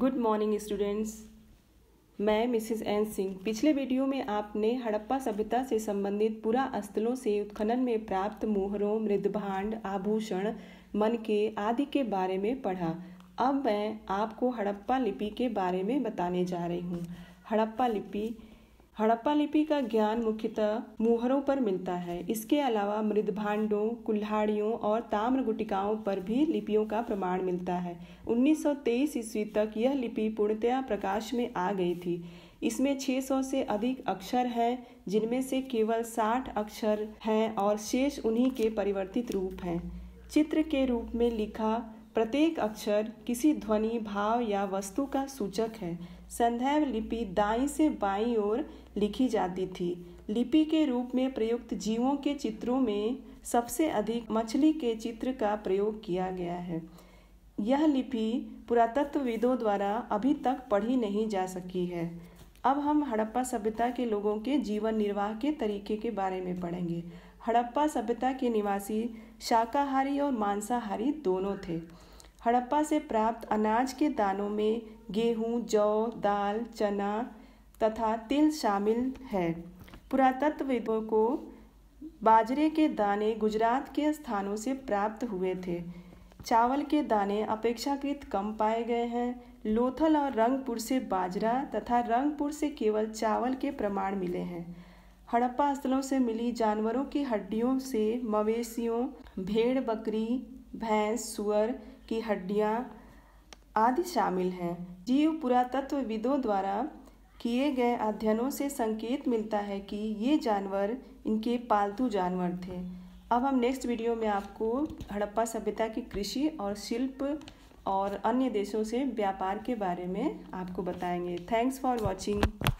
good morning students मैं मिसिज N Singh पिछले video में आपने हड़प्पा सभ्यता से संबंधित पूरा स्थलों से उत्खनन में प्राप्त मोहरों मृदभांड आभूषण मन के आदि के बारे में पढ़ा अब मैं आपको हड़प्पा लिपि के बारे में बताने जा रही हूँ हड़प्पा लिपि हड़प्पा लिपि का ज्ञान मुख्यतः मुहरों पर मिलता है इसके अलावा मृदभांडों कुल्हाड़ियों और ताम्र गुटिकाओं पर भी लिपियों का प्रमाण मिलता है 1923 ईस्वी तक यह लिपि पूर्णतया प्रकाश में आ गई थी इसमें 600 से अधिक अक्षर हैं जिनमें से केवल 60 अक्षर हैं और शेष उन्हीं के परिवर्तित रूप हैं चित्र के रूप में लिखा प्रत्येक अक्षर किसी ध्वनि भाव या वस्तु का सूचक है संदैव लिपि दाई से बाई ओर लिखी जाती थी लिपि के रूप में प्रयुक्त जीवों के चित्रों में सबसे अधिक मछली के चित्र का प्रयोग किया गया है यह लिपि पुरातत्वविदों द्वारा अभी तक पढ़ी नहीं जा सकी है अब हम हड़प्पा सभ्यता के लोगों के जीवन निर्वाह के तरीके के बारे में पढ़ेंगे हड़प्पा सभ्यता के निवासी शाकाहारी और मांसाहारी दोनों थे हड़प्पा से प्राप्त अनाज के दानों में गेहूं, जौ दाल चना तथा तिल शामिल है पुरातत्वविदों को बाजरे के दाने गुजरात के स्थानों से प्राप्त हुए थे चावल के दाने अपेक्षाकृत कम पाए गए हैं लोथल और रंगपुर से बाजरा तथा रंगपुर से केवल चावल के प्रमाण मिले हैं हड़प्पा स्थलों से मिली जानवरों की हड्डियों से मवेशियों भेड़ बकरी भैंस सुअर की हड्डियाँ आदि शामिल हैं जीव पुरातत्वविदों द्वारा किए गए अध्ययनों से संकेत मिलता है कि ये जानवर इनके पालतू जानवर थे अब हम नेक्स्ट वीडियो में आपको हड़प्पा सभ्यता की कृषि और शिल्प और अन्य देशों से व्यापार के बारे में आपको बताएंगे थैंक्स फॉर वॉचिंग